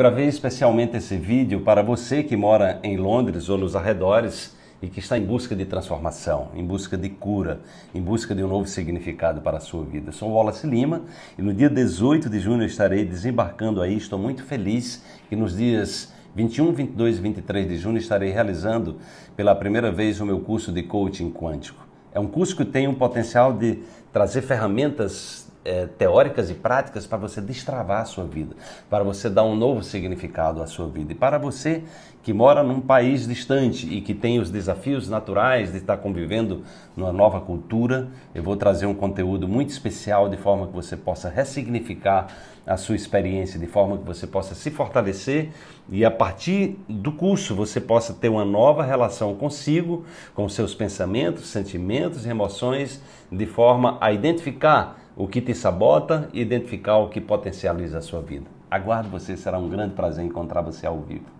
gravei especialmente esse vídeo para você que mora em Londres ou nos arredores e que está em busca de transformação, em busca de cura, em busca de um novo significado para a sua vida. Eu sou Wallace Lima e no dia 18 de junho estarei desembarcando aí. Estou muito feliz que nos dias 21, 22 e 23 de junho estarei realizando pela primeira vez o meu curso de coaching quântico. É um curso que tem o potencial de trazer ferramentas é, teóricas e práticas para você destravar a sua vida, para você dar um novo significado à sua vida. E para você que mora num país distante e que tem os desafios naturais de estar tá convivendo numa nova cultura, eu vou trazer um conteúdo muito especial de forma que você possa ressignificar a sua experiência, de forma que você possa se fortalecer e a partir do curso você possa ter uma nova relação consigo, com seus pensamentos, sentimentos e emoções, de forma a identificar o que te sabota e identificar o que potencializa a sua vida. Aguardo você, será um grande prazer encontrar você ao vivo.